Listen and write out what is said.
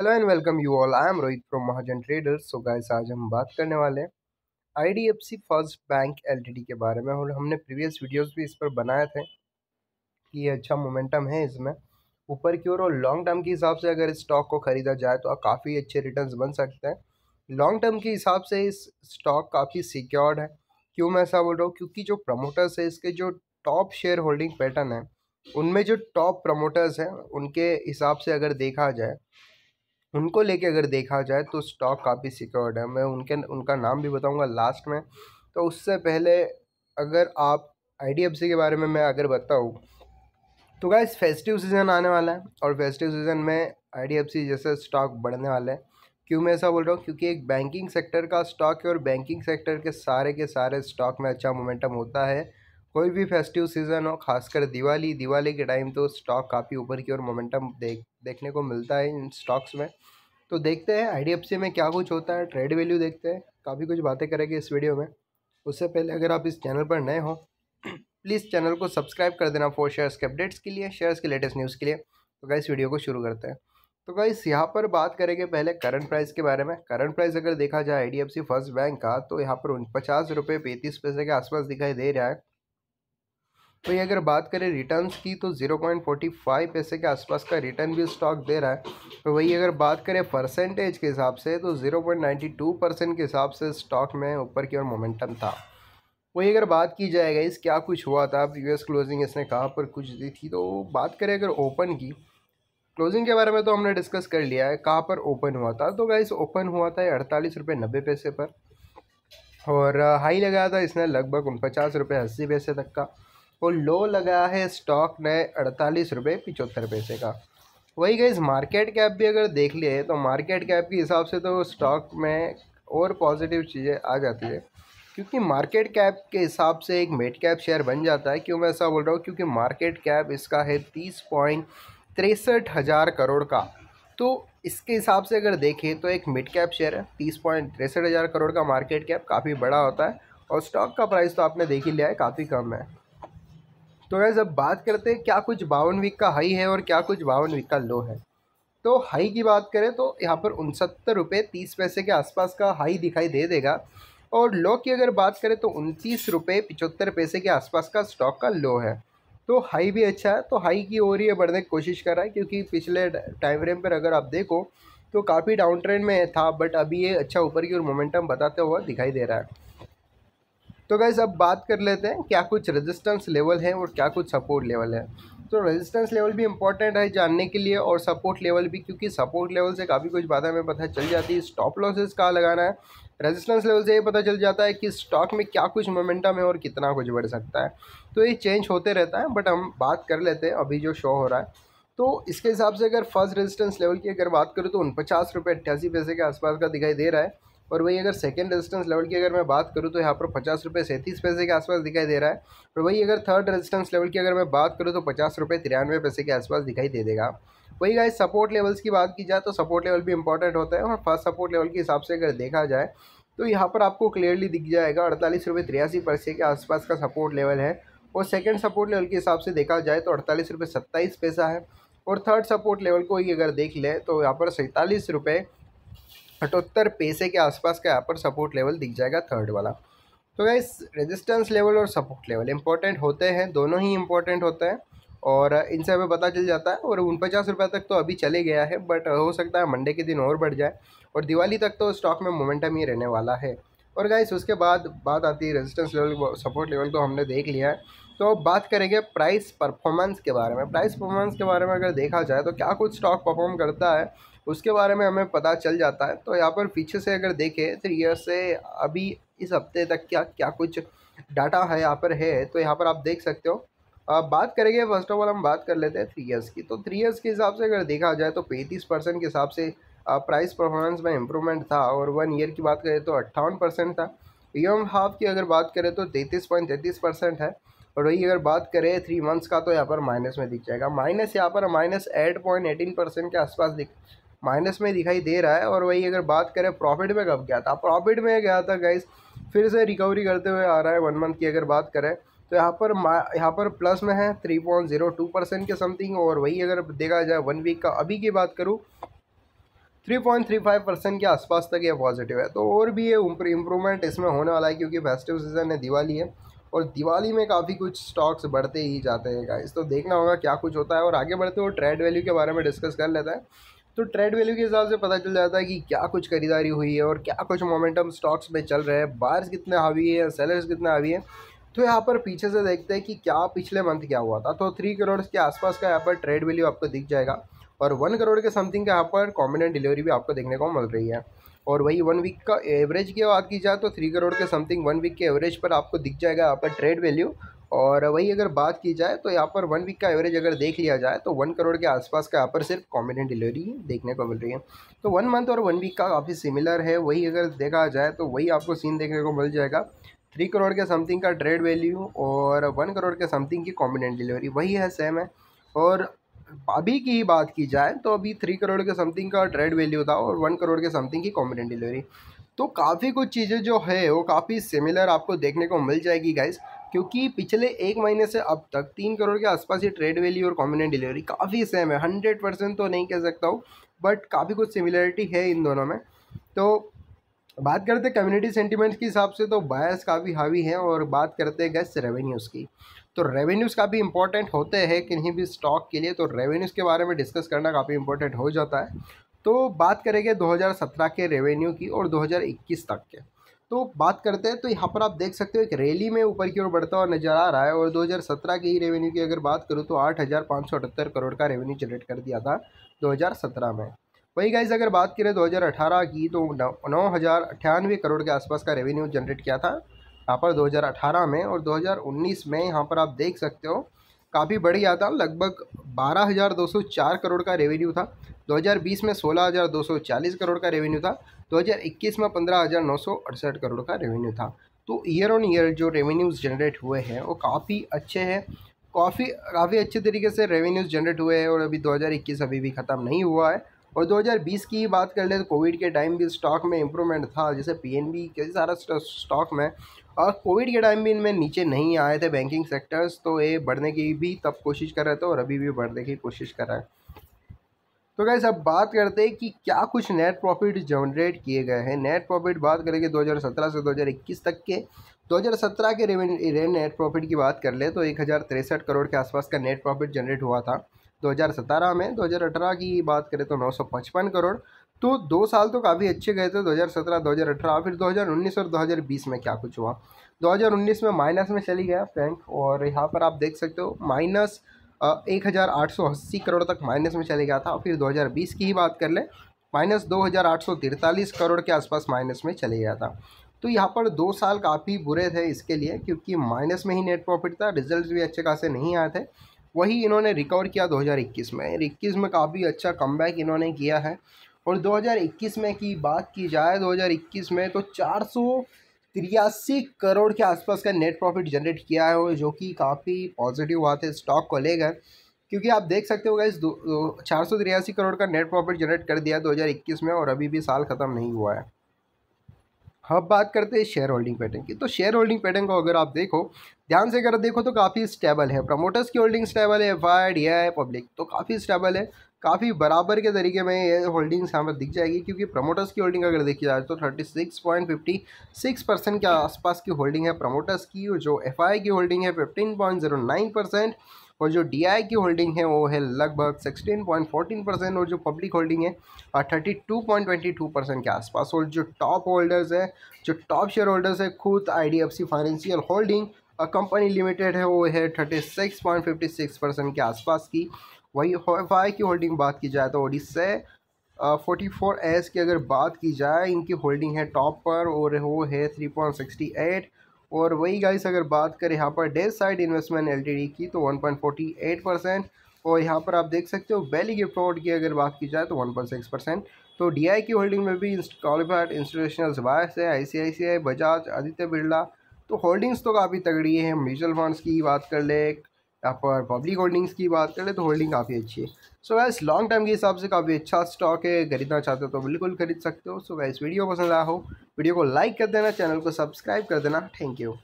hello and welcome you all I am Rohit from Mahajan traders so guys आज हम बात करने वाले हैं सी फर्स्ट बैंक डी के बारे में और हमने प्रीवियस वीडियोस भी इस पर बनाए थे कि ये अच्छा मोमेंटम है इसमें ऊपर की ओर और लॉन्ग टर्म के हिसाब से अगर इस स्टॉक को ख़रीदा जाए तो काफ़ी अच्छे रिटर्न बन सकते हैं लॉन्ग टर्म के हिसाब से इस स्टॉक काफ़ी सिक्योर्ड है क्यों मैं ऐसा बोल रहा हूँ क्योंकि जो प्रमोटर्स है इसके जो टॉप शेयर होल्डिंग पैटर्न है उनमें जो टॉप प्रमोटर्स हैं उनके हिसाब से अगर देखा जाए उनको लेके अगर देखा जाए तो स्टॉक काफ़ी सिक्योर्ड है मैं उनके उनका नाम भी बताऊंगा लास्ट में तो उससे पहले अगर आप आई के बारे में मैं अगर बताऊँ तो क्या फेस्टिव सीज़न आने वाला है और फेस्टिव सीज़न में आई जैसे स्टॉक बढ़ने वाला है क्यों मैं ऐसा बोल रहा हूँ क्योंकि एक बैंकिंग सेक्टर का स्टॉक है और बैंकिंग सेक्टर के सारे के सारे स्टॉक में अच्छा मोमेंटम होता है कोई भी फेस्टिव सीज़न हो खासकर दिवाली दिवाली के टाइम तो स्टॉक काफ़ी ऊपर की ओर मोमेंटम देख देखने को मिलता है इन स्टॉक्स में तो देखते हैं आई में क्या कुछ होता है ट्रेड वैल्यू देखते हैं काफ़ी कुछ बातें करेंगे इस वीडियो में उससे पहले अगर आप इस चैनल पर नए हो प्लीज़ चैनल को सब्सक्राइब कर देना फॉर शेयर्स के अपडेट्स के लिए शेयर्स के लेटेस्ट न्यूज़ के लिए तो क्या वीडियो को शुरू करते हैं तो इस यहाँ पर बात करेंगे पहले करंट प्राइस के बारे में करंट प्राइस अगर देखा जाए आई फर्स्ट बैंक का तो यहाँ पर पचास रुपये पैंतीस पैसे के आसपास दिखाई दे रहा है वही तो अगर बात करें रिटर्न्स की तो ज़ीरो पॉइंट फोर्टी फाइव पैसे के आसपास का रिटर्न भी स्टॉक दे रहा है तो वही अगर बात करें परसेंटेज के हिसाब से तो zero point ninety two percent के हिसाब से स्टॉक में ऊपर की ओर मोमेंटम था वही अगर बात की जाएगा इस क्या कुछ हुआ था यूएस क्लोजिंग इसने कहाँ पर कुछ दी थी तो बात करें अगर ओपन की क्लोजिंग के बारे में तो हमने डिस्कस कर लिया है कहाँ पर ओपन हुआ था तो गाइस ओपन हुआ था अड़तालीस रुपये नब्बे पैसे पर और हाई लगाया था इसने लगभग उन पचास रुपये अस्सी पैसे तक का और लो लगा है स्टॉक ने अड़तालीस रुपये पिचहत्तर पैसे का वही गई मार्केट कैप भी अगर देख लिए तो मार्केट कैप के हिसाब से तो स्टॉक में और पॉजिटिव चीज़ें आ जाती है क्योंकि मार्केट कैप के हिसाब से एक मिड कैप शेयर बन जाता है क्यों मैं ऐसा बोल रहा हूँ क्योंकि मार्केट कैप इसका है तीस पॉइंट तिरसठ हज़ार करोड़ का तो इसके हिसाब से अगर देखें तो एक मिड कैप शेयर है तीस पॉइंट तिरसठ हज़ार करोड़ का मार्केट कैप काफ़ी बड़ा होता है और स्टॉक का प्राइस तो आपने देख ही लिया है काफ़ी कम है तो वैसे अब बात करते हैं क्या कुछ बावन वीक का हाई है और क्या कुछ बावन वीक का लो है तो हाई की बात करें तो यहाँ पर उनसत्तर रुपये तीस पैसे के आसपास का हाई दिखाई दे देगा और लो की अगर बात करें तो उनतीस रुपये पिचहत्तर पैसे के आसपास का स्टॉक का लो है तो हाई भी अच्छा है तो हाई की ओर ही बढ़ने की कोशिश कर रहा है क्योंकि पिछले टाइम फ्रेम पर अगर आप देखो तो काफ़ी डाउन ट्रेंड में था बट अभी ये अच्छा ऊपर की ओर मोमेंटम बताते हुआ दिखाई दे रहा है तो गैस अब बात कर लेते हैं क्या कुछ रेजिस्टेंस लेवल है और क्या कुछ सपोर्ट लेवल है तो रेजिस्टेंस लेवल भी इंपॉर्टेंट है जानने के लिए और सपोर्ट लेवल भी क्योंकि सपोर्ट लेवल से काफ़ी कुछ बातें हमें पता चल जाती है स्टॉप लॉसेस कहाँ लगाना है रेजिस्टेंस लेवल से ये पता चल जाता है कि स्टॉक में क्या कुछ मोमेंटम है और कितना कुछ बढ़ सकता है तो ये चेंज होते रहता है बट हम बात कर लेते हैं अभी जो शो हो रहा है तो इसके हिसाब से अगर फर्स्ट रेजिस्टेंस लेवल की अगर बात करूँ तो उन पचास रुपये अट्ठासी पैसे के आसपास का दिखाई दे रहा है और वही अगर सेकेंड रेजिस्टेंस लेवल की अगर मैं बात करूँ तो यहाँ पर पचास रुपये सैंतीस पैसे के आसपास दिखाई दे रहा है और वही अगर थर्ड रेजिस्टेंस लेवल की अगर मैं बात करूँ तो पचास रुपये तिरानवे पैसे के आसपास दिखाई दे देगा वही अगर सपोर्ट लेवल्स की बात की जाए तो सपोर्ट लेवल भी इंपॉर्टेंट होता है और फर्स्ट सपोर्ट लेवल के हिसाब से अगर देखा जाए तो यहाँ पर आपको क्लियरली दिख जाएगा अड़तालीस रुपये तिरासी पैसे के आसपास का सपोर्ट लेवल है और सेकेंड सपोर्ट लेवल के हिसाब से देखा जाए तो अड़तालीस रुपये सत्ताईस पैसा है और थर्ड सपोर्ट लेवल को ही अगर देख ले तो यहाँ पर सैंतालीस रुपये अठहत्तर पैसे के आसपास का यहाँ पर सपोर्ट लेवल दिख जाएगा थर्ड वाला तो गाइस रेजिस्टेंस लेवल और सपोर्ट लेवल इंपॉर्टेंट होते हैं दोनों ही इंपॉर्टेंट होते हैं और इनसे हमें पता चल जाता है और उन पचास रुपये तक तो अभी चले गया है बट हो सकता है मंडे के दिन और बढ़ जाए और दिवाली तक तो स्टॉक में मोमेंटम ही रहने वाला है और गाइस उसके बाद बात आती है रेजिस्टेंस लेवल सपोर्ट लेवल तो हमने देख लिया है तो अब बात करेंगे प्राइस परफॉर्मेंस के बारे में प्राइस परफॉर्मेंस के बारे में अगर देखा जाए तो क्या कुछ स्टॉक परफॉर्म करता है उसके बारे में हमें पता चल जाता है तो यहाँ पर पीछे से अगर देखें तो ईयर से अभी इस हफ्ते तक क्या क्या कुछ डाटा है यहाँ पर है तो यहाँ पर आप देख सकते हो आप बात करेंगे फर्स्ट ऑफ ऑल हम बात कर लेते हैं थ्री ईयर्स की तो थ्री ईयर्स के हिसाब से अगर देखा जाए तो पैंतीस परसेंट के हिसाब से प्राइस परफॉर्मेंस में इम्प्रूवमेंट था और वन ईयर की बात करें तो अट्ठावन परसेंट था ईयर हाफ की अगर बात करें तो तैंतीस पॉइंट तैंतीस परसेंट है और वही अगर बात करें थ्री मंथ्स का तो यहाँ पर माइनस में दिख जाएगा माइनस यहाँ पर minus eight point eighteen percent के आसपास दिख माइनस में दिखाई दे रहा है और वही अगर बात करें प्रॉफिट में कब गया था प्रॉफिट में गया था गाइस फिर से रिकवरी करते हुए आ रहा है वन मंथ की अगर बात करें तो यहाँ पर यहाँ पर प्लस में है three point zero two percent के समथिंग और वही अगर देखा जाए वन वीक का अभी की बात करूँ three point three five percent के आसपास तक ये पॉजिटिव है तो और भी ये इम्प्रूवमेंट इसमें होने वाला है क्योंकि फेस्टिव सीजन है दिवाली है और दिवाली में काफ़ी कुछ स्टॉक्स बढ़ते ही जाते हैं गाइस तो देखना होगा क्या कुछ होता है और आगे बढ़ते हुए ट्रेड वैल्यू के बारे में डिस्कस कर लेता है तो ट्रेड वैल्यू के हिसाब से पता चल जाता है कि क्या कुछ खरीदारी हुई है और क्या कुछ मोमेंटम स्टॉक्स में चल रहे हैं बायर्स कितने हावी है सेलर्स कितने हावी है तो यहाँ पर पीछे से देखते हैं कि क्या पिछले मंथ क्या हुआ था तो थ्री करोड़ के आसपास का यहाँ पर ट्रेड वैल्यू आपको दिख जाएगा और वन करोड़ के समथिंग का यहाँ पर कॉम्बिनेंट डिलीवरी भी आपको देखने को मिल रही है और वही वन वीक का एवरेज की बात की जाए तो थ्री करोड़ के समथिंग वन वीक के एवरेज पर आपको दिख जाएगा यहाँ पर ट्रेड वैल्यू और वही अगर बात की जाए तो यहाँ पर वन वीक का एवरेज अगर देख लिया जाए तो वन करोड़ के आसपास का यहाँ पर सिर्फ कॉम्बिनेंट डिलीवरी देखने को मिल रही है तो वन मंथ और वन वीक का काफ़ी सिमिलर है वही अगर देखा जाए तो वही आपको सीन देखने को मिल जाएगा थ्री करोड़ के समथिंग का ट्रेड वैल्यू और वन करोड़ के समथिंग की कॉम्बिनेंट डिलीवरी वही है सेम है और अभी की ही बात की जाए तो अभी थ्री करोड़ के समथिंग का ट्रेड वैल्यू था और वन करोड़ के समथिंग की कॉम्बिनेंट डिलीवरी तो काफ़ी कुछ चीज़ें जो है वो काफ़ी सिमिलर आपको देखने को मिल जाएगी गाइज क्योंकि पिछले एक महीने से अब तक तीन करोड़ के आसपास ये ट्रेड वैल्यू और कॉम्बिनेट डिलीवरी काफ़ी सेम है हंड्रेड परसेंट तो नहीं कह सकता हूँ बट काफ़ी कुछ सिमिलरिटी है इन दोनों में तो बात करते हैं कम्युनिटी सेंटिमेंट्स के हिसाब से तो बायस काफ़ी हावी है और बात करते हैं गैस रेवेन्यूज़ की तो रेवेन्यूज़ काफ़ी इंपॉर्टेंट होते हैं किन्हीं भी स्टॉक के लिए तो रेवेन्यूज़ के बारे में डिस्कस करना काफ़ी इंपॉर्टेंट हो जाता है तो बात करेंगे 2017 के रेवेन्यू की और 2021 तक के तो बात करते हैं तो यहाँ पर आप देख सकते हो एक रैली में ऊपर की ओर बढ़ता हुआ नजर आ रहा है और 2017 के ही रेवेन्यू की अगर बात करूँ तो आठ करोड़ का रेवेन्यू जनरेट कर दिया था 2017 में वही गाइज अगर बात करें 2018 की तो नौ करोड़ के आसपास का रेवेन्यू जनरेट किया था यहाँ पर दो में और दो में यहाँ पर आप देख सकते हो काफ़ी बढ़ गया था लगभग बारह करोड़ का रेवेन्यू था 2020 में 16,240 करोड़ का रेवेन्यू था 2021 में 15,968 करोड़ का रेवेन्यू था तो ईयर ऑन ईयर जो रेवेन्यूज़ जनरेट हुए हैं वो काफ़ी अच्छे हैं काफ़ी काफ़ी अच्छे तरीके से रेवेन्यूज़ जनरेट हुए हैं और अभी 2021 अभी भी ख़त्म नहीं हुआ है और 2020 की ही बात कर ले तो कोविड के टाइम भी स्टॉक में इम्प्रूवमेंट था जैसे पीएनबी कई सारा स्टॉक में और कोविड के टाइम भी इनमें नीचे नहीं आए थे बैंकिंग सेक्टर्स तो ये बढ़ने की भी तब कोशिश कर रहे थे और अभी भी बढ़ने की कोशिश कर रहे हैं तो गैस अब बात करते हैं कि क्या कुछ नेट प्रॉफिट जनरेट किए गए हैं नेट प्रॉफिट बात करेंगे 2017 से 2021 तक के 2017 के रे नेट प्रॉफिट की बात कर ले तो एक करोड़ के आसपास का नेट प्रॉफिट जनरेट हुआ था 2017 में 2018 की बात करें तो 955 करोड़ तो दो साल तो काफ़ी अच्छे गए थे 2017 2018 फिर 2019 और 2020 में क्या कुछ हुआ 2019 में माइनस में चली गया बैंक और यहाँ पर आप देख सकते हो माइनस एक हज़ार आठ सौ अस्सी करोड़ तक माइनस में चले गया था और फिर 2020 की ही बात कर ले माइनस दो हज़ार आठ सौ तिरतालीस करोड़ के आसपास माइनस में चले गया था तो यहाँ पर दो साल काफ़ी बुरे थे इसके लिए क्योंकि माइनस में ही नेट प्रॉफिट था रिजल्ट भी अच्छे खासे नहीं आए थे वही इन्होंने रिकवर किया 2021 में इक्कीस में काफ़ी अच्छा कमबैक इन्होंने किया है और 2021 में की बात की जाए 2021 में तो चार तिरासी करोड़ के आसपास का नेट प्रॉफिट जनरेट किया है जो कि काफ़ी पॉजिटिव बात है स्टॉक को लेकर क्योंकि आप देख सकते हो दो चार सौ तिरासी करोड़ का नेट प्रॉफिट जनरेट कर दिया 2021 में और अभी भी साल ख़त्म नहीं हुआ है अब बात करते हैं शेयर होल्डिंग पैटर्न की तो शेयर होल्डिंग पैटर्न को अगर आप देखो ध्यान से अगर देखो तो काफ़ी स्टेबल है प्रमोटर्स की होल्डिंग स्टेबल है F I D I public तो काफ़ी स्टेबल है काफ़ी बराबर के तरीके में ये होल्डिंग्स यहाँ पर दिख जाएगी क्योंकि प्रमोटर्स की होल्डिंग अगर देखी जाए तो thirty six point fifty six percent के आसपास की होल्डिंग है प्रमोटर्स की और जो एफ की होल्डिंग है fifteen point zero nine percent और जो डी की होल्डिंग है वो है लगभग सिक्सटीन पॉइंट फोर्टीन परसेंट और जो पब्लिक होल्डिंग है thirty two point twenty two percent के आसपास और जो टॉप होल्डर्स है जो टॉप शेयर होल्डर्स है खुद I financial holding company limited है वो है thirty six point fifty six percent के आसपास की वही वाई की होल्डिंग बात की जाए तो ओडिशा फोर्टी फोर एस की अगर बात की जाए इनकी होल्डिंग है टॉप पर और वो है थ्री पॉइंट सिक्सटी एट और वही गाइस अगर बात करें यहाँ पर डेट साइड इन्वेस्टमेंट एलटीडी की तो one point forty eight percent और यहाँ पर आप देख सकते हो वैली गिफ्ट फ्रॉड की अगर बात की जाए तो वन पॉइंट सिक्स परसेंट तो आई की होल्डिंग में भी क्वालिफाइड इंस्टीट्यूशनल बायस है आई बजाज आदित्य बिरला तो होल्डिंग्स तो काफ़ी तगड़ी है म्यूचुअल फंड्स की बात कर ले आप पब्लिक होल्डिंग्स की बात करें तो होल्डिंग काफ़ी अच्छी है सो वैस लॉन्ग टर्म के हिसाब से काफ़ी अच्छा स्टॉक है खरीदना चाहते हो तो बिल्कुल खरीद सकते हो सो वैस वीडियो पसंद आया हो वीडियो को लाइक कर देना चैनल को सब्सक्राइब कर देना थैंक यू